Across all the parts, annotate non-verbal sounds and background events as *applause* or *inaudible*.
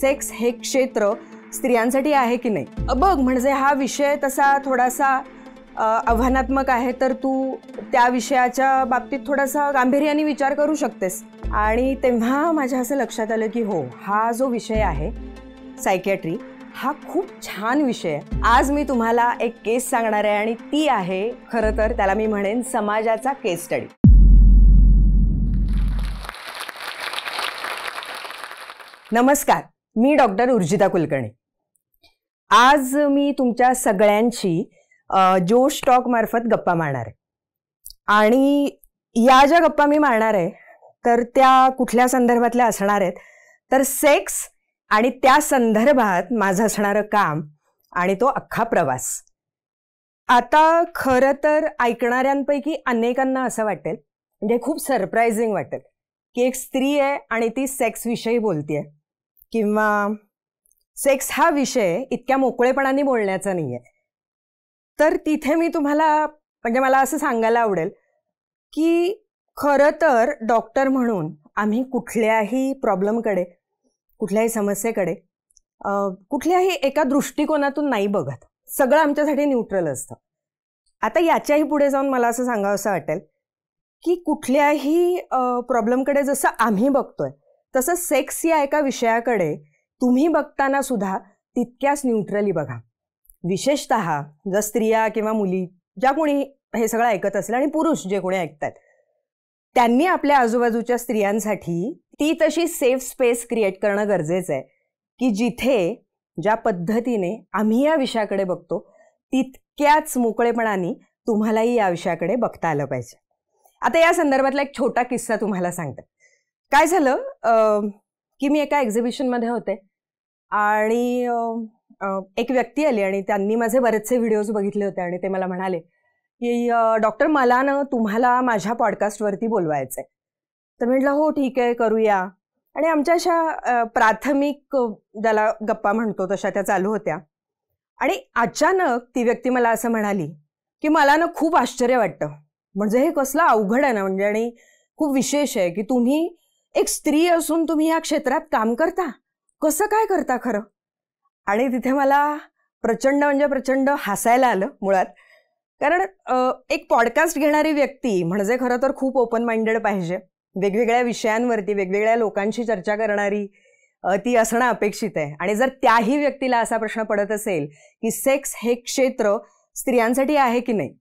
sex हे क्षेत्र स्त्रियांसाठी आहे की नाही बघ म्हणजे हा विषय तसा थोडासा आव्हानात्मक आहे तर तू त्या विषयाच्या बाबतीत थोडासा गांभीर्याने विचार करू शकतेस आणि तेव्हा माझ्या असं लक्षात आलं की हो हा जो विषय आहे सायकॅट्री हा खूप छान विषय आहे आज मी तुम्हाला एक केस सांगणार आहे आणि ती आहे खरं तर त्याला मी म्हणेन समाजाचा केस स्टडी नमस्कार मी डॉक्टर उर्जिता कुलकर्णी आज मी तुमच्या सगळ्यांशी जो स्टॉक मार्फत गप्पा मारणार आहे आणि या ज्या गप्पा मी मारणार आहे तर त्या कुठल्या संदर्भातल्या असणार आहेत तर सेक्स आणि त्या संदर्भात माझं असणारं काम आणि तो अख्खा प्रवास आता खरं तर ऐकणाऱ्यांपैकी अनेकांना असं वाटेल म्हणजे खूप सरप्रायझिंग वाटेल की एक स्त्री आहे आणि ती सेक्सविषयी बोलते आहे किंवा सेक्स हा विषय इतक्या मोकळेपणाने बोलण्याचा नाही आहे तर तिथे मी तुम्हाला म्हणजे मला असं सांगायला आवडेल की खरं तर डॉक्टर म्हणून आम्ही कुठल्याही प्रॉब्लेमकडे कुठल्याही समस्येकडे कुठल्याही एका दृष्टिकोनातून नाही बघत सगळं आमच्यासाठी न्यूट्रल असतं आता याच्याही पुढे जाऊन मला असं सांगावं असं वाटेल की कुठल्याही प्रॉब्लेमकडे जसं आम्ही बघतोय तसंच सेक्स या एका विषयाकडे तुम्ही बघताना सुद्धा तितक्याच न्यूट्रली बघा विशेषत जर स्त्रिया किंवा मुली ज्या कोणी हे सगळं ऐकत असेल आणि पुरुष जे कोणी ऐकतात त्यांनी आपल्या आजूबाजूच्या स्त्रियांसाठी ती तशी सेफ स्पेस क्रिएट करणं गरजेचं आहे की जिथे ज्या पद्धतीने आम्ही या विषयाकडे बघतो तितक्याच मोकळेपणाने तुम्हालाही या विषयाकडे बघता आलं पाहिजे आता या संदर्भातला एक छोटा किस्सा तुम्हाला सांगतात काय झालं की मी एका एक्झिबिशनमध्ये होते आणि एक व्यक्ती आली आणि त्यांनी माझे बरेचसे व्हिडिओज बघितले होते आणि ते मला म्हणाले की डॉक्टर मला ना तुम्हाला माझ्या पॉडकास्टवरती बोलवायचं तर म्हटलं हो ठीक आहे करूया आणि आमच्या अशा प्राथमिक ज्याला गप्पा म्हणतो तशा त्या चालू होत्या आणि अचानक ती व्यक्ती मला असं म्हणाली की मला ना खूप आश्चर्य वाटतं म्हणजे हे कसलं अवघड आहे ना म्हणजे आणि खूप विशेष आहे की तुम्ही एक स्त्री असून तुम्ही या क्षेत्रात काम करता कसं काय करता खरं आणि तिथे मला प्रचंड म्हणजे प्रचंड हसायला आलं मुळात कारण एक पॉडकास्ट घेणारी व्यक्ती म्हणजे खरं तर खूप ओपन माइंडेड पाहिजे वेगवेगळ्या विषयांवरती वेगवेगळ्या लोकांशी चर्चा करणारी ती असणं अपेक्षित आहे आणि जर त्याही व्यक्तीला असा प्रश्न पडत असेल की सेक्स हे क्षेत्र स्त्रियांसाठी आहे की नाही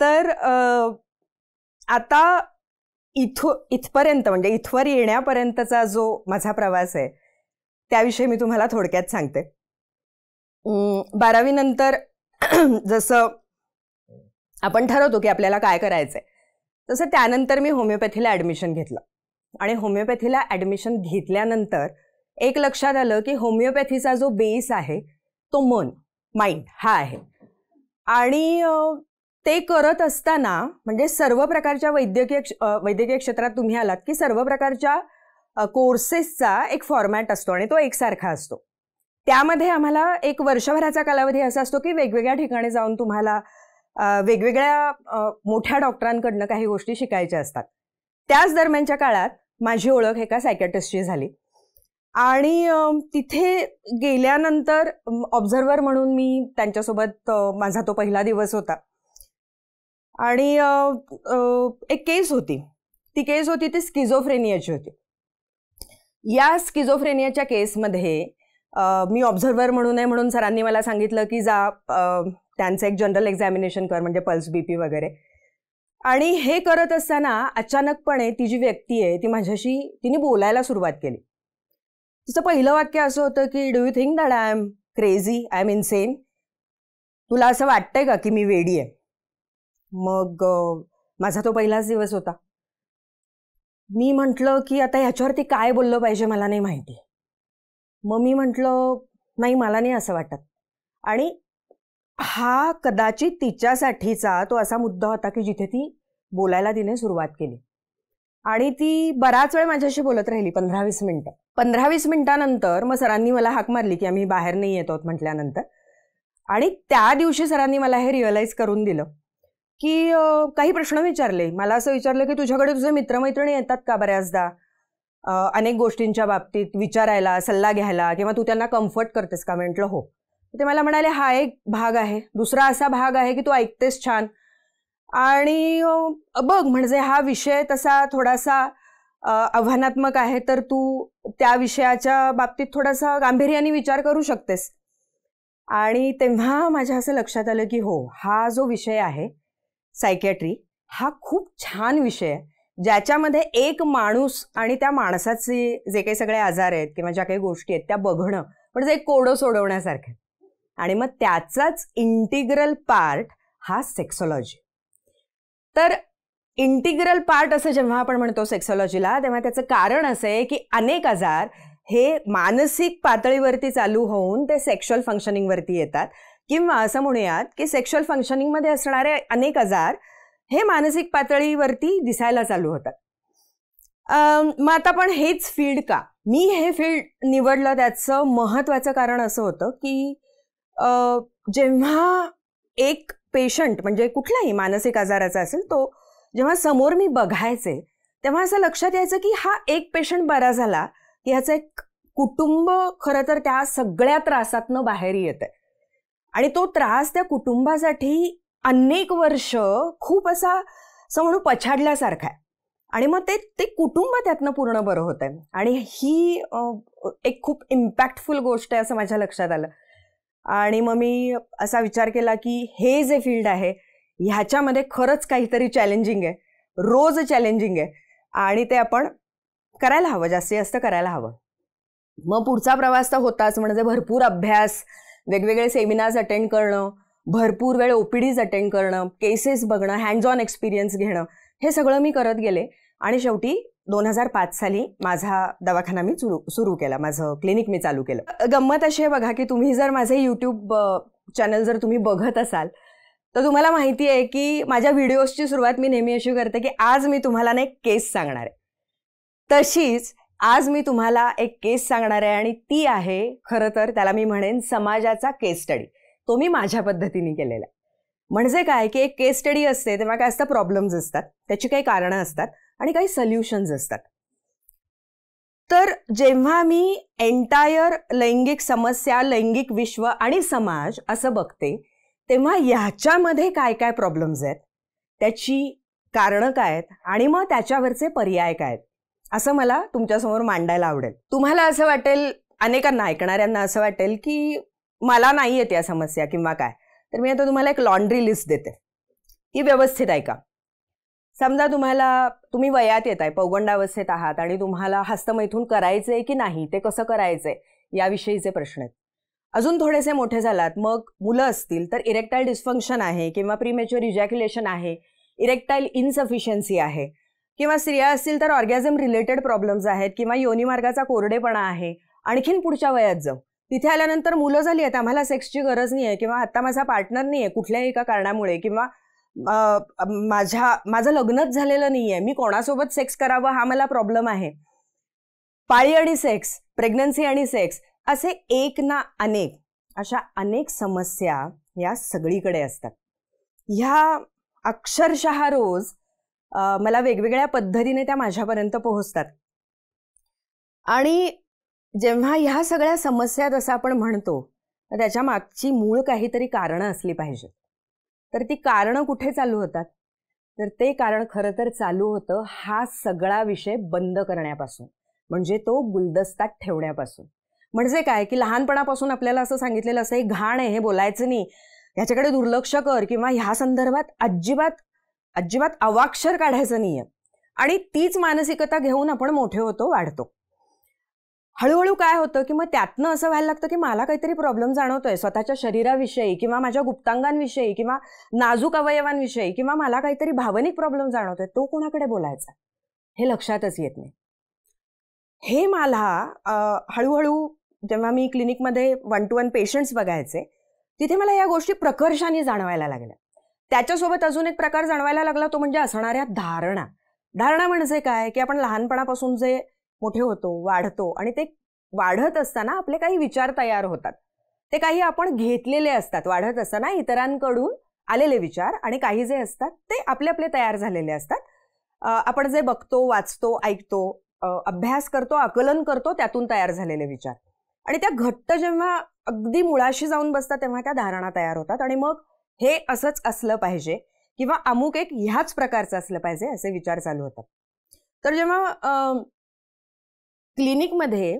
तर आता इथ इथपर्यंत म्हणजे इथवर येण्यापर्यंतचा जो माझा प्रवास आहे त्याविषयी मी तुम्हाला थोडक्यात सांगते बारावीनंतर *clears throat* जसं आपण ठरवतो की आपल्याला काय करायचं आहे तसं त्यानंतर मी होमिओपॅथीला ॲडमिशन घेतलं आणि होमिओपॅथीला ॲडमिशन घेतल्यानंतर एक लक्षात आलं की होमिओपॅथीचा जो बेस आहे तो मन माइंड हा आहे आणि ते करत असताना म्हणजे सर्व प्रकारच्या वैद्यकीय वैद्यकीय क्षेत्रात तुम्ही आलात की सर्व प्रकारच्या कोर्सेसचा एक फॉर्मॅट असतो आणि तो एकसारखा असतो त्यामध्ये आम्हाला एक वर्षभराचा कालावधी असा असतो की वेगवेगळ्या ठिकाणी जाऊन तुम्हाला वेगवेगळ्या मोठ्या डॉक्टरांकडनं काही गोष्टी शिकायच्या असतात त्याच दरम्यानच्या काळात माझी ओळख एका सायकॅटिस्टची झाली आणि तिथे गेल्यानंतर ऑब्झर्वर म्हणून मी त्यांच्यासोबत माझा तो पहिला दिवस होता आणि एक केस होती ती केस होती ती स्किझोफ्रेनियाची होती या स्किझोफ्रेनियाच्या केसमध्ये मी ऑब्झर्वर म्हणून आहे म्हणून सरांनी मला सांगितलं की जा त्यांचं एक जनरल एक्झामिनेशन कर म्हणजे पल्स बीपी वगैरे आणि हे करत असताना अचानकपणे ती जी व्यक्ती आहे ती माझ्याशी तिने बोलायला सुरुवात केली तिचं पहिलं वाक्य असं होतं की do you think that I am crazy I am insane तुला असं वाटतंय का की मी वेडी आहे मग माझा तो पहिलाच दिवस होता मी म्हटलं की आता ह्याच्यावरती काय बोललं पाहिजे मला नाही माहिती मग मी म्हटलं नाही मला नाही असं वाटत आणि हा कदाचित तिच्यासाठीचा तो असा मुद्दा होता की जिथे ती बोलायला तिने सुरुवात केली आणि ती बराच वेळ माझ्याशी बोलत राहिली पंधरा वीस मिनटं पंधरा वीस मिनिटानंतर मग सरांनी मला हाक मारली की आम्ही बाहेर नाही येत म्हटल्यानंतर आणि त्या दिवशी सरांनी मला हे रिअलाईज करून दिलं की काही प्रश्न विचारले मला असं विचारलं की तुझ्याकडे तुझे मित्रमैत्रिणी येतात का बऱ्याचदा अनेक गोष्टींच्या बाबतीत विचारायला सल्ला घ्यायला किंवा तू त्यांना कम्फर्ट करतेस का म्हटलं हो ते मला म्हणाले हा एक भाग आहे दुसरा असा भाग आहे की तू ऐकतेस छान आणि बघ म्हणजे हा विषय तसा थोडासा आव्हानात्मक आहे तर तू त्या विषयाच्या बाबतीत थोडासा गांभीर्याने विचार करू शकतेस आणि तेव्हा माझ्या असं लक्षात आलं की हो हा जो विषय आहे सायकॅट्री हा खूप छान विषय आहे ज्याच्यामध्ये एक माणूस आणि त्या माणसाचे जे काही सगळे आजार आहेत किंवा ज्या काही गोष्टी आहेत त्या बघणं म्हणजे एक कोडं सोडवण्यासारखं आणि मग त्याचाच इंटिग्रल पार्ट हा सेक्सॉलॉजी तर इंटिग्रल पार्ट असं जेव्हा आपण म्हणतो सेक्सॉलॉजीला तेव्हा त्याचं कारण असं आहे की अनेक आजार हे मानसिक पातळीवरती चालू होऊन ते सेक्शुअल फंक्शनिंगवरती येतात किंवा असं म्हणूयात की सेक्शुअल फंक्शनिंगमध्ये असणारे अनेक आजार हे मानसिक पातळीवरती दिसायला चालू होतात मग आता पण हेच फील्ड का मी हे फील्ड निवडलं त्याचं महत्त्वाचं कारण असं होतं की जेव्हा एक पेशंट म्हणजे कुठलाही मानसिक आजाराचा असेल तो जेव्हा समोर मी बघायचे तेव्हा असं लक्षात यायचं की हा एक पेशंट बरा झाला की ह्याचं एक कुटुंब खरं तर त्या सगळ्या त्रासातनं बाहेर येत आहे आणि तो त्रास त्या कुटुंबासाठी अनेक वर्ष खूप असा असं म्हणून पछाडल्यासारखा आहे आणि मग ते ते कुटुंब त्यातनं पूर्ण बरं होत आहे आणि ही एक खूप इम्पॅक्टफुल गोष्ट आहे असं माझ्या लक्षात आलं आणि मग मी असा विचार केला की हे जे फील्ड आहे ह्याच्यामध्ये खरंच काहीतरी चॅलेंजिंग आहे रोज चॅलेंजिंग आहे आणि ते आपण करायला हवं जास्तीत जास्त करायला हवं मग पुढचा प्रवास तर होताच म्हणजे भरपूर अभ्यास वेगवेगळे सेमिनार्स अटेंड करणं भरपूर वेळ ओपीडीज अटेंड करणं केसेस बघणं हँड्स ऑन एक्सपिरियन्स घेणं हे सगळं मी करत गेले आणि शेवटी दोन हजार पाच साली माझा दवाखाना मी सुरू सुरू केला माझं क्लिनिक मी चालू केलं गंमत अशी आहे बघा की तुम्ही जर माझे यूट्यूब चॅनल जर तुम्ही बघत असाल तर तुम्हाला माहिती आहे की माझ्या व्हिडिओजची सुरुवात मी नेहमी अशी करते की आज मी तुम्हाला ना एक केस सांगणार आहे तशीच आज मी तुम्हाला एक केस सांगणार आहे आणि ती आहे खरं तर त्याला मी म्हणेन समाजाचा केस स्टडी तो मी माझ्या पद्धतीने केलेला म्हणजे काय की एक केस स्टडी असते तेव्हा काय असतं प्रॉब्लेम्स असतात त्याची काही कारणं असतात आणि काही सल्युशन्स असतात तर जेव्हा मी एंटायर लैंगिक समस्या लैंगिक विश्व आणि समाज असं बघते तेव्हा ह्याच्यामध्ये काय काय प्रॉब्लेम्स आहेत त्याची कारणं काय आहेत आणि मग त्याच्यावरचे पर्याय काय आहेत असं मला तुमच्यासमोर मांडायला आवडेल तुम्हाला असं वाटेल अनेकांना ऐकणाऱ्यांना असं वाटेल की मला नाही येत या समस्या किंवा काय तर मी आता तुम्हाला एक लॉन्ड्री लिस्ट देते ही व्यवस्थित ऐका समजा तुम्हाला तुम्ही वयात येत आहे पौगंडावस्थेत आहात आणि तुम्हाला हस्तमैथून करायचं आहे की नाही ते कसं करायचं आहे याविषयीचे प्रश्न आहेत अजून थोडेसे मोठे झालात मग मुलं असतील तर इरेक्टाईल डिस्फंक्शन आहे किंवा प्रीमेच्युअर इजॅक्युलेशन आहे इरेक्टाईल इन्सफिशियन्सी आहे किंवा स्त्रिया असतील तर ऑर्गॅझम रिलेटेड प्रॉब्लेम्स आहेत किंवा योनी मार्गाचा कोरडेपणा आहे आणखीन पुढच्या वयात जाऊ तिथे आल्यानंतर मुलं झाली आहेत आम्हाला सेक्सची गरज नाही आहे किंवा आता माझा पार्टनर नाही आहे कुठल्याही एका कारणामुळे किंवा माझ्या माझं लग्नच झालेलं नाही आहे मी कोणासोबत सेक्स करावं हा मला प्रॉब्लेम आहे पाळी आणि सेक्स प्रेग्नन्सी आणि सेक्स असे एक ना अनेक अशा अनेक समस्या या सगळीकडे असतात ह्या अक्षरशः रोज मला वेगवेगळ्या पद्धतीने त्या माझ्यापर्यंत पोहोचतात आणि जेव्हा ह्या सगळ्या समस्या जसं आपण म्हणतो तर त्याच्या मागची मूळ काहीतरी कारणं असली पाहिजे तर ती कारण कुठे चालू होतात तर ते कारण खरं तर चालू होतं हा सगळा विषय बंद करण्यापासून म्हणजे तो गुलदस्तात ठेवण्यापासून म्हणजे काय की लहानपणापासून आपल्याला असं सांगितलेलं असं हे घाण आहे हे बोलायचं नाही ह्याच्याकडे दुर्लक्ष कर किंवा ह्या संदर्भात अजिबात अजिबात अवाक्षर काढायचं नाही आहे आणि तीच मानसिकता घेऊन आपण मोठे होतो वाढतो हळूहळू काय होतं की मग त्यातनं असं व्हायला लागतं की मला काहीतरी प्रॉब्लेम जाणवतोय स्वतःच्या शरीराविषयी किंवा माझ्या गुप्तांगांविषयी किंवा नाजूक अवयवांविषयी किंवा मला काहीतरी भावनिक प्रॉब्लेम जाणवतोय तो कोणाकडे बोलायचा हे लक्षातच येत नाही हे मला हळूहळू जेव्हा मी क्लिनिकमध्ये वन टू वन पेशंट्स बघायचे तिथे मला या गोष्टी प्रकर्षाने जाणवायला लागल्या त्याच्यासोबत अजून एक प्रकार जाणवायला लागला तो म्हणजे असणाऱ्या धारणा धारणा म्हणजे काय की आपण लहानपणापासून जे मोठे होतो वाढतो आणि ते वाढत असताना आपले काही विचार तयार होतात ते काही आपण घेतलेले असतात वाढत असताना इतरांकडून आलेले विचार आणि काही जे असतात ते आपले आपले तयार झालेले असतात आपण जे बघतो वाचतो ऐकतो अभ्यास करतो आकलन करतो त्यातून तयार झालेले विचार आणि त्या घट्ट जेव्हा अगदी मुळाशी जाऊन बसतात तेव्हा त्या धारणा तयार होतात आणि मग हे असंच असलं पाहिजे किंवा अमुक एक ह्याच प्रकारचं असलं पाहिजे असे विचार चालू होतात तर जेव्हा क्लिनिकमध्ये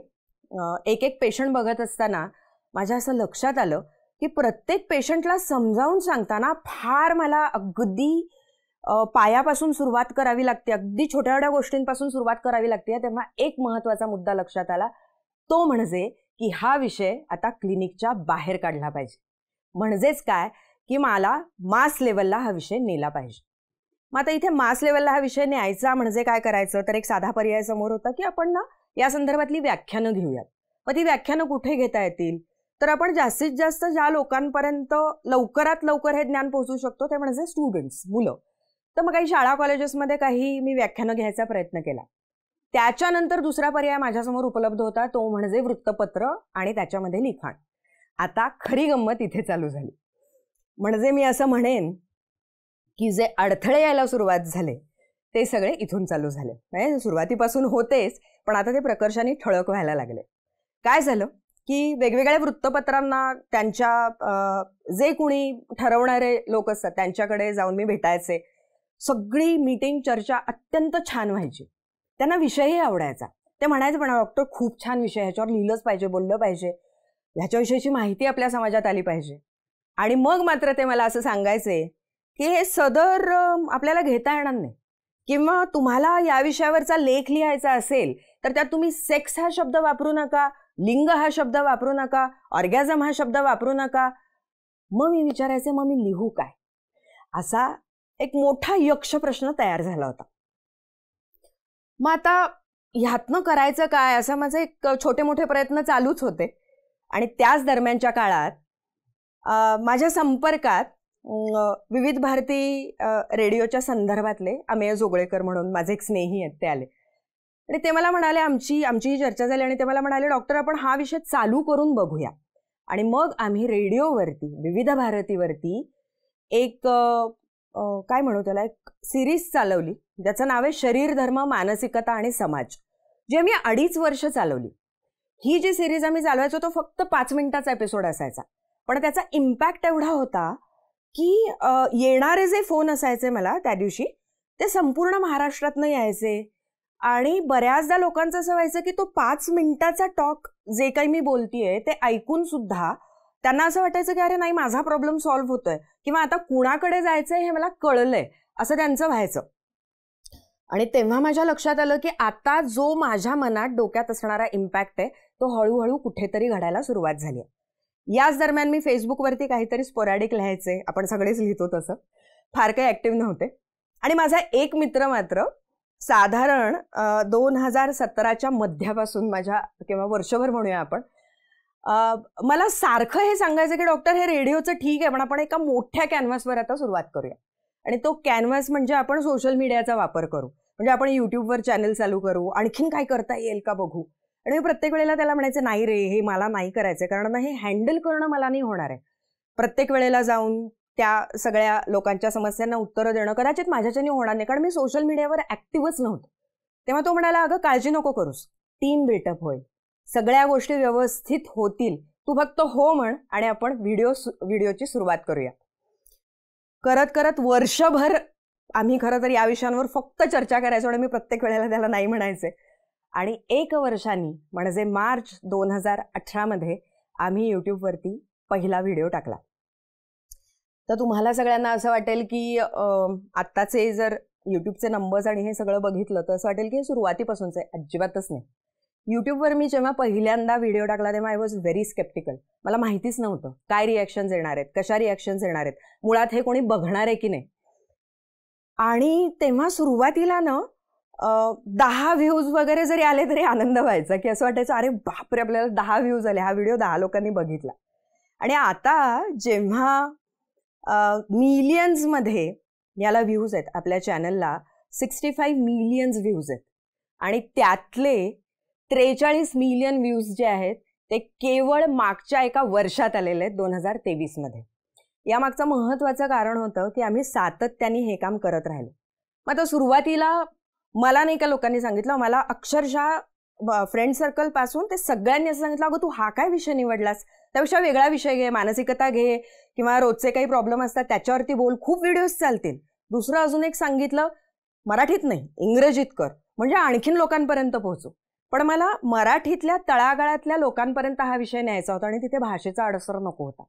एक एक पेशंट बघत असताना माझ्या असं लक्षात आलं की प्रत्येक पेशंटला समजावून सांगताना फार मला अगदी पायापासून सुरुवात करावी लागते अगदी छोट्या छोट्या गोष्टींपासून सुरुवात करावी लागते तेव्हा एक महत्त्वाचा मुद्दा लक्षात आला तो म्हणजे की हा विषय आता क्लिनिकच्या बाहेर काढला पाहिजे म्हणजेच काय की मला मास लेवलला हा विषय नेला पाहिजे मग आता इथे मास लेवलला हा विषय न्यायचा म्हणजे काय करायचं तर एक साधा पर्याय समोर होता की आपण ना या संदर्भातली व्याख्यानं घेऊयात मग ती व्याख्यानं कुठे घेता येतील तर आपण जास्तीत जास्त ज्या लोकांपर्यंत लवकरात लवकर हे ज्ञान पोहोचू शकतो ते म्हणजे स्टुडंट्स मुलं तर मग काही शाळा कॉलेजेसमध्ये काही मी व्याख्यानं घ्यायचा प्रयत्न केला त्याच्यानंतर दुसरा पर्याय माझ्यासमोर उपलब्ध होता तो म्हणजे वृत्तपत्र आणि त्याच्यामध्ये लिखाण आता खरी गंमत इथे चालू झाली म्हणजे मी असं म्हणेन की जे अडथळे यायला सुरुवात झाले ते सगळे इथून चालू झाले म्हणजे सुरुवातीपासून होतेच पण आता ते प्रकर्षाने ठळक व्हायला लागले काय झालं की वेगवेगळ्या वृत्तपत्रांना त्यांच्या जे कोणी ठरवणारे लोक असतात त्यांच्याकडे जाऊन मी भेटायचे सगळी मीटिंग चर्चा अत्यंत छान व्हायची त्यांना विषयही आवडायचा ते म्हणायचं पण डॉक्टर खूप छान विषय ह्याच्यावर लिहिलंच पाहिजे बोललं पाहिजे ह्याच्याविषयीची माहिती आपल्या समाजात आली पाहिजे आणि मग मात्र ते मला असं सांगायचे की हे सदर आपल्याला घेता येणार नाही किंवा तुम्हाला या विषयावरचा लेख लिहायचा असेल तर त्यात तुम्ही सेक्स हा शब्द वापरू नका लिंग हा शब्द वापरू नका ऑर्गॅझम हा शब्द वापरू नका मग मी विचारायचे मग मी लिहू काय असा एक मोठा यक्ष प्रश्न तयार झाला होता मग आता ह्यातनं करायचं काय असा माझे एक छोटे मोठे प्रयत्न चालूच होते आणि त्याच दरम्यानच्या काळात माझ्या संपर्कात विविध भारती रेडिओच्या संदर्भातले अमेय जोगळेकर म्हणून माझे एक स्नेही आहेत ते आले आणि ते मला म्हणाले आमची आमची चर्चा झाली आणि ते मला म्हणाले डॉक्टर आपण हा विषय चालू करून बघूया आणि मग आम्ही रेडिओवरती विविध भारतीवरती एक काय म्हणू त्याला एक सिरीज चालवली ज्याचं नाव आहे शरीर धर्म मानसिकता आणि समाज जी आम्ही अडीच वर्ष चालवली ही जी सिरीज आम्ही चालवायचो तो फक्त पाच मिनिटाचा एपिसोड असायचा पण त्याचा इम्पॅक्ट एवढा होता की येणारे जे फोन असायचे मला त्या दिवशी ते संपूर्ण महाराष्ट्रातनं यायचे आणि बऱ्याचदा लोकांचं असं व्हायचं की तो पाच मिनिटाचा टॉक जे काही मी बोलतीये ते ऐकून सुद्धा त्यांना असं वाटायचं की अरे नाही माझा प्रॉब्लेम सॉल्व्ह होतोय किंवा आता कुणाकडे जायचंय हे मला कळलंय असं त्यांचं व्हायचं आणि तेव्हा माझ्या लक्षात आलं की आता जो माझ्या मनात डोक्यात असणारा इम्पॅक्ट आहे तो हळूहळू कुठेतरी घडायला सुरुवात झाली आहे याच दरम्यान मी फेसबुकवरती काहीतरी स्पोराडिक लिहायचे आपण सगळेच लिहितो तसं फार काही ऍक्टिव्ह नव्हते आणि माझा एक मित्र मात्र साधारण दोन हजार सतराच्या मध्यापासून माझ्या किंवा वर्षभर म्हणूया आपण मला सारखं हे सांगायचं की डॉक्टर हे रेडिओचं ठीक आहे पण आपण एका मोठ्या कॅनव्हासवर आता सुरुवात करूया आणि तो कॅनव्हास म्हणजे आपण सोशल मीडियाचा वापर करू म्हणजे आपण यूट्यूबवर चॅनल चालू करू आणखीन काय करता येईल का बघू आणि मी प्रत्येक वेळेला त्याला म्हणायचं नाही रे हे मला नाही करायचं कारण हे हँडल करणं मला नाही होणार आहे प्रत्येक वेळेला जाऊन त्या सगळ्या लोकांच्या समस्यांना उत्तरं देणं कदाचित माझ्याच्याने होणार नाही कारण मी सोशल मीडियावर ऍक्टिव्हच नव्हतो तेव्हा तो म्हणाला अगं काळजी नको करूस टीम बिल्टअप होईल सगळ्या गोष्टी व्यवस्थित होतील तू फक्त हो म्हण आणि आपण व्हिडिओ व्हिडिओची सुरुवात करूया करत करत वर्षभर आम्ही खरं तर या विषयांवर फक्त चर्चा करायचो आणि मी प्रत्येक वेळेला त्याला नाही म्हणायचं आणि एक वर्षांनी म्हणजे मार्च दोन हजार अठरामध्ये आम्ही यूट्यूबवरती पहिला व्हिडिओ टाकला तर तुम्हाला सगळ्यांना असं वाटेल की आत्ताचे जर यूट्यूबचे नंबर्स आणि हे सगळं बघितलं तर असं वाटेल की सुरुवातीपासूनच आहे अजिबातच नाही यूट्यूबवर मी जेव्हा पहिल्यांदा व्हिडिओ टाकला तेव्हा आय वॉज व्हेरी स्केप्टिकल मला माहितीच नव्हतं काय रिॲक्शन्स येणार आहेत कशा रिॲक्शन्स येणार आहेत मुळात हे कोणी बघणार आहे की नाही आणि तेव्हा सुरुवातीला ना दहा व्ह्यूज वगैरे जरी आले तरी आनंद व्हायचा की असं वाटायचं अरे बापरे आपल्याला दहा व्ह्यूज आले हा व्हिडिओ दहा लोकांनी बघितला आणि आता जेव्हा मिलियन्समध्ये याला व्ह्यूज आहेत आपल्या चॅनलला सिक्स्टी फाईव्ह मिलियन्स व्ह्यूज आहेत आणि त्यातले त्रेचाळीस मिलियन व्ह्यूज जे आहेत ते केवळ मागच्या एका वर्षात आलेले आहेत दोन हजार तेवीसमध्ये यामागचं महत्त्वाचं कारण होतं की आम्ही सातत्याने हे काम करत राहिलो मग आता सुरुवातीला मला नाही का लोकांनी सांगितलं मला अक्षरशः फ्रेंड सर्कल पासून ते सगळ्यांनी असं सांगितलं अगं तू हा काय विषय निवडलास त्यापेक्षा वेगळा विषय घे मानसिकता घे किंवा रोजचे काही प्रॉब्लेम असतात त्याच्यावरती बोल खूप व्हिडिओज चालतील दुसरं अजून एक सांगितलं मराठीत नाही इंग्रजीत कर म्हणजे आणखीन लोकांपर्यंत पोहोचू पण मला मराठीतल्या तळागाळातल्या लोकांपर्यंत हा विषय न्यायचा होता आणि तिथे भाषेचा अडसर नको होता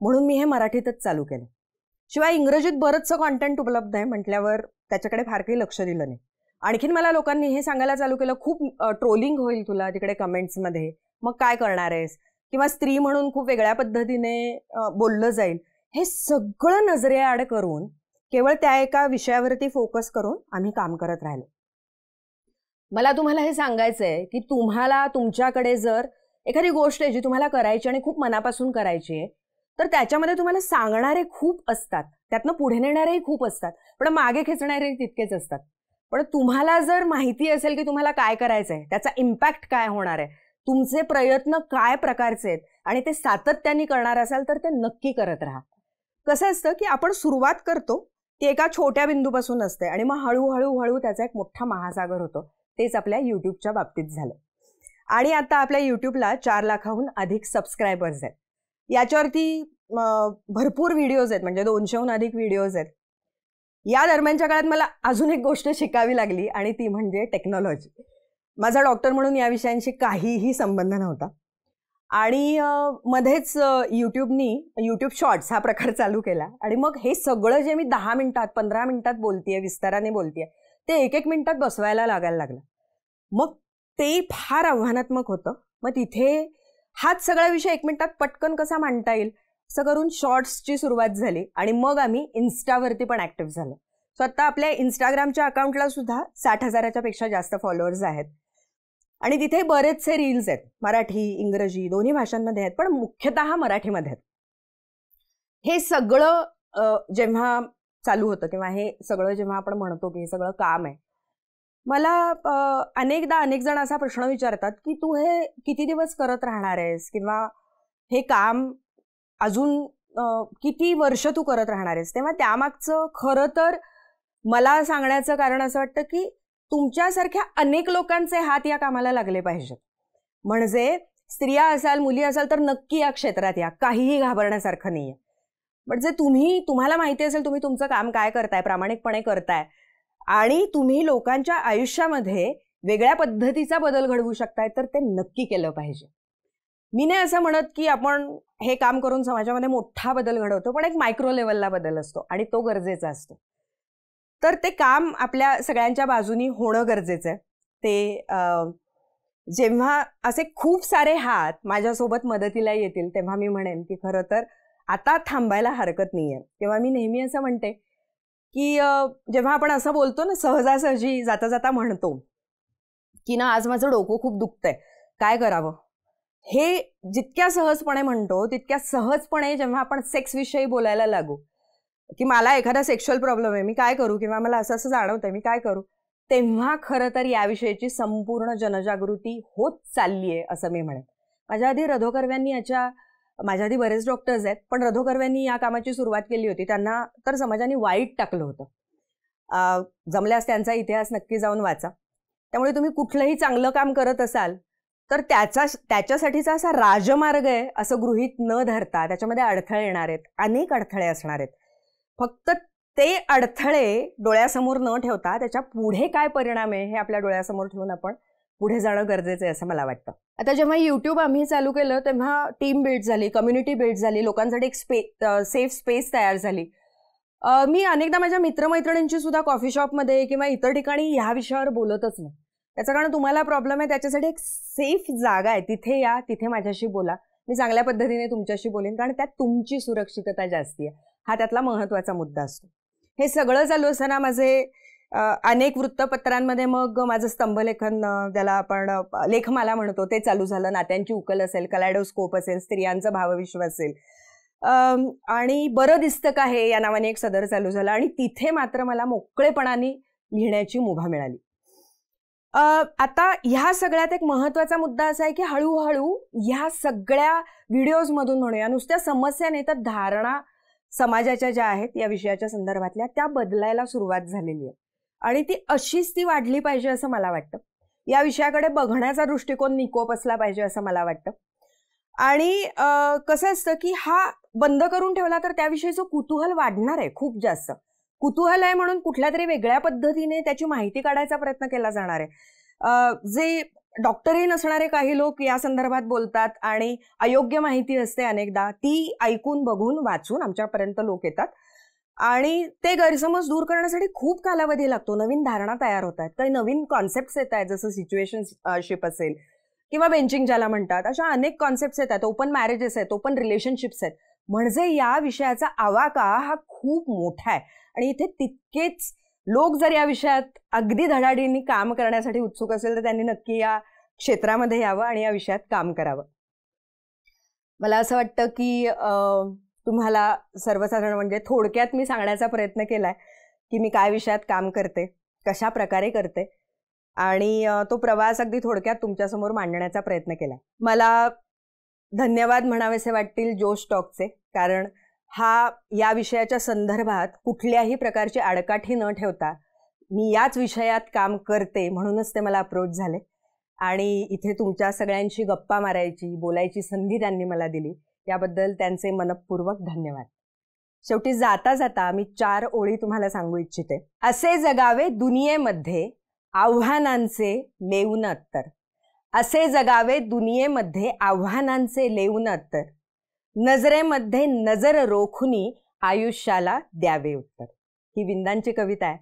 म्हणून मी हे मराठीतच चालू केलं शिवाय इंग्रजीत बरंचसं कॉन्टेंट उपलब्ध आहे म्हटल्यावर त्याच्याकडे फार काही लक्ष दिलं नाही आणखीन मला लोकांनी हे सांगायला चालू केलं खूप ट्रोलिंग होईल तुला तिकडे कमेंट्समध्ये मग काय करणार आहेस किंवा स्त्री म्हणून खूप वेगळ्या पद्धतीने बोललं जाईल हे सगळं नजरेआड करून केवळ त्या एका विषयावरती फोकस करून आम्ही काम करत राहिलो मला तुम्हाला हे सांगायचं आहे की तुम्हाला तुमच्याकडे जर एखादी गोष्ट आहे जी तुम्हाला करायची आणि खूप मनापासून करायची आहे तर त्याच्यामध्ये तुम्हाला सांगणारे खूप असतात त्यातनं पुढे नेणारेही खूप असतात पण मागे खेचणारे तितकेच असतात पण तुम्हाला जर माहिती असेल की तुम्हाला काय करायचंय त्याचा इम्पॅक्ट काय होणार आहे तुमचे प्रयत्न काय प्रकारचे आहेत आणि ते सातत्याने करणार असाल तर ते नक्की करत राहा कसं असतं की आपण सुरुवात करतो ते एका छोट्या बिंदूपासून असते आणि मग हळूहळू हळू त्याचा एक मोठा महासागर होतो तेच आपल्या युट्यूबच्या बाबतीत झालं आणि आता आपल्या युट्यूबला चार लाखाहून अधिक सबस्क्रायबर्स आहेत याच्यावरती भरपूर व्हिडिओज आहेत म्हणजे दोनशेहून अधिक व्हिडिओज आहेत या दरम्यानच्या काळात मला अजून एक गोष्ट शिकावी लागली आणि ती म्हणजे टेक्नॉलॉजी माझा डॉक्टर म्हणून या विषयांशी काहीही संबंध नव्हता आणि मध्येच यूट्यूबनी यूट्यूब शॉर्ट्स हा प्रकार चालू केला आणि मग हे सगळं जे मी दहा मिनिटात पंधरा मिनिटात बोलतीये विस्ताराने बोलतीये ते एक एक मिनिटात बसवायला लागायला लागलं मग ते फार आव्हानात्मक होतं मग तिथे हाच सगळा विषय एक मिनिटात पटकन कसा मांडता येईल असं करून शॉर्ट्सची सुरुवात झाली आणि मग आम्ही इन्स्टावरती पण ऍक्टिव्ह झालो सो आता आपल्या इन्स्टाग्रामच्या अकाउंटला सुद्धा साठ हजाराच्या पेक्षा जास्त फॉलोअर्स आहेत आणि तिथे बरेचसे रील्स आहेत मराठी इंग्रजी दोन्ही भाषांमध्ये आहेत पण मुख्यतः मराठीमध्ये आहेत हे सगळं जेव्हा चालू होतं किंवा हे सगळं जेव्हा आपण म्हणतो की हे सगळं काम आहे मला अनेकदा अनेक जण असा प्रश्न विचारतात की तू हे किती दिवस करत राहणार आहेस किंवा हे काम अजून किती वर्ष तू करत राहणार आहेस तेव्हा त्यामागचं खरं तर मला सांगण्याचं कारण असं वाटतं की तुमच्यासारख्या अनेक लोकांचे हात या कामाला लागले पाहिजेत म्हणजे स्त्रिया असाल मुली असाल तर नक्की या क्षेत्रात या काहीही घाबरण्यासारखं नाही आहे पण जे तुम्ही तुम्हाला माहिती असेल तुम्ही तुमचं काम काय करताय प्रामाणिकपणे करताय आणि तुम्ही लोकांच्या आयुष्यामध्ये वेगळ्या पद्धतीचा बदल घडवू शकताय तर ते नक्की केलं पाहिजे मी नाही असं म्हणत की आपण हे काम करून समाजामध्ये मोठा बदल घडवतो पण एक मायक्रो लेवलला बदल असतो आणि तो गरजेचा असतो तर ते काम आपल्या सगळ्यांच्या बाजूनी होणं गरजेचं आहे ते जेव्हा असे खूप सारे हात माझ्यासोबत मदतीला येतील तेव्हा मी म्हणेन की खरं तर आता थांबायला हरकत नाही आहे तेव्हा मी नेहमी असं म्हणते की जेव्हा आपण असं बोलतो ना सहजासहजी जाता जाता म्हणतो की ना आज माझं डोकं खूप दुखतंय काय करावं हे जितक्या सहजपणे म्हणतो तितक्या सहजपणे जेव्हा आपण सेक्स विषयी बोलायला लागू की मला एखादा सेक्शुअल प्रॉब्लेम आहे मी काय करू किंवा मला असं असं जाणवतंय मी काय करू तेव्हा खरं तर याविषयीची संपूर्ण जनजागृती होत चालली आहे असं मी म्हणेन माझ्या आधी रधोकर्व्यांनी याच्या माझ्या आधी बरेच डॉक्टर्स आहेत पण रधोकर्व्यांनी या कामाची सुरुवात केली होती त्यांना तर समाजाने वाईट टाकलं होतं जमल्यास त्यांचा इतिहास नक्की जाऊन वाचा त्यामुळे तुम्ही कुठलंही चांगलं काम करत असाल तर त्याचा त्याच्यासाठीचा असा राजमार्ग आहे असं गृहीत न धरता त्याच्यामध्ये अडथळे येणार आहेत अनेक अडथळे असणार आहेत फक्त ते अडथळे डोळ्यासमोर न ठेवता त्याच्या पुढे काय परिणाम आहे हे आपल्या डोळ्यासमोर ठेवून आपण पुढे जाणं गरजेचं आहे असं मला वाटतं आता जेव्हा युट्यूब आम्ही चालू केलं तेव्हा टीम बिल्ड झाली कम्युनिटी बिल्ड झाली लोकांसाठी एक स्पे सेफ स्पेस तयार झाली मी अनेकदा माझ्या मित्रमैत्रिणींची सुद्धा कॉफी शॉपमध्ये किंवा इतर ठिकाणी ह्या विषयावर बोलतच नाही त्याचं कारण तुम्हाला प्रॉब्लेम आहे त्याच्यासाठी एक सेफ जागा आहे तिथे या तिथे माझ्याशी बोला मी चांगल्या पद्धतीने तुमच्याशी बोलेन कारण त्यात तुमची सुरक्षितता जास्ती आहे हा त्यातला महत्त्वाचा मुद्दा असतो हे सगळं चालू असताना माझे अनेक वृत्तपत्रांमध्ये मग माझं स्तंभलेखन ज्याला आपण लेखमाला म्हणतो ते चालू झालं नात्यांची उकल असेल कलायडोस्कोप असेल स्त्रियांचा भावविश्व असेल आणि बरं दिसतं का हे या नावाने एक सदर चालू झाला आणि तिथे मात्र मला मोकळेपणाने लिहिण्याची मुभा मिळाली आता ह्या सगळ्यात एक महत्वाचा मुद्दा असा आहे की हळूहळू ह्या सगळ्या व्हिडिओजमधून म्हणूया नुसत्या समस्या नाही तर धारणा समाजाच्या ज्या आहेत या विषयाच्या संदर्भातल्या त्या बदलायला सुरुवात झालेली आहे आणि ती अशीच ती वाढली पाहिजे असं मला वाटतं या विषयाकडे बघण्याचा दृष्टिकोन निकोप असला पाहिजे असं मला वाटतं आणि कसं असतं की हा बंद करून ठेवला तर त्याविषयीचं कुतूहल वाढणार आहे खूप जास्त कुतूहल आहे म्हणून कुठल्या तरी वेगळ्या पद्धतीने त्याची माहिती काढायचा प्रयत्न केला जाणार आहे जे डॉक्टरही नसणारे काही लोक या संदर्भात बोलतात आणि अयोग्य माहिती असते अनेकदा ती ऐकून बघून वाचून आमच्यापर्यंत लोक येतात आणि ते गैरसमज दूर करण्यासाठी खूप कालावधी लागतो नवीन धारणा तयार होत आहेत काही नवीन कॉन्सेप्ट येत आहेत जसं शिप असेल किंवा बेंचिंग ज्याला म्हणतात अशा अनेक कॉन्सेप्ट येत आहेत ओपन मॅरेजेस आहेत ओपन रिलेशनशिप्स आहेत म्हणजे या विषयाचा आवाका हा खूप मोठा आहे आणि इथे तितकेच लोक जर या विषयात अगदी धडाडीने काम करण्यासाठी उत्सुक असेल तर त्यांनी नक्की या क्षेत्रामध्ये यावं आणि या विषयात काम करावं मला असं वाटतं की तुम्हाला सर्वसाधारण म्हणजे थोडक्यात मी सांगण्याचा प्रयत्न केलाय की मी काय विषयात काम करते कशा प्रकारे करते आणि तो प्रवास अगदी थोडक्यात तुमच्यासमोर मांडण्याचा प्रयत्न केलाय मला धन्यवाद म्हणावेसे वाटतील जोश टॉकचे कारण हा या विषयाच्या संदर्भात कुठल्याही प्रकारची आडकाठी न ठेवता मी याच विषयात काम करते म्हणूनच ते मला अप्रोच झाले आणि इथे तुमच्या सगळ्यांशी गप्पा मारायची बोलायची संधी त्यांनी मला दिली याबद्दल त्यांचे मनपूर्वक धन्यवाद शेवटी जाता जाता मी चार ओळी तुम्हाला सांगू इच्छिते असे जगावे दुनियेमध्ये आव्हानांचे लेऊन अत्तर असे जगावे दुनियेमध्ये आव्हानांचे लेऊन अत्तर नजरेमध्ये नजर रोखुनी आयुष्याला द्यावे उत्तर ही विंदांची कविता आहे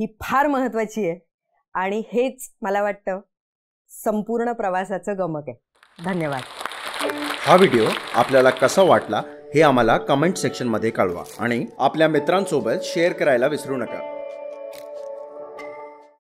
ही फार महत्त्वाची आहे आणि हेच मला वाटतं संपूर्ण प्रवासाचं गमक आहे धन्यवाद हा व्हिडिओ आपल्याला कसा वाटला हे आम्हाला कमेंट सेक्शनमध्ये कळवा आणि आपल्या मित्रांसोबत शेअर करायला विसरू नका